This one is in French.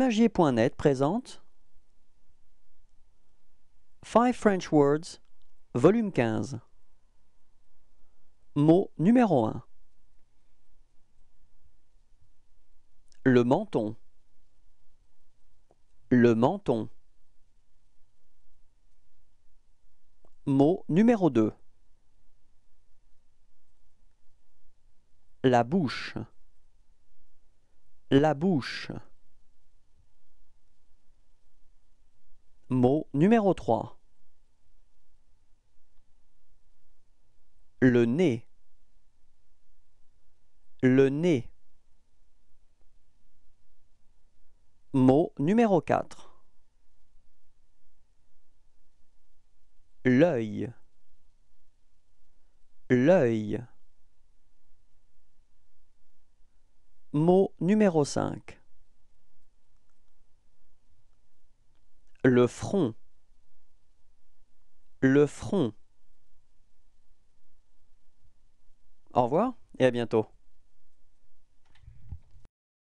Imagier.net présente Five French Words, volume 15. Mot numéro 1. Le menton. Le menton. Mot numéro 2. La bouche. La bouche. Mot numéro 3. Le nez. Le nez. Mot numéro 4. L'œil. L'œil. Mot numéro 5. le front, le front. Au revoir et à bientôt.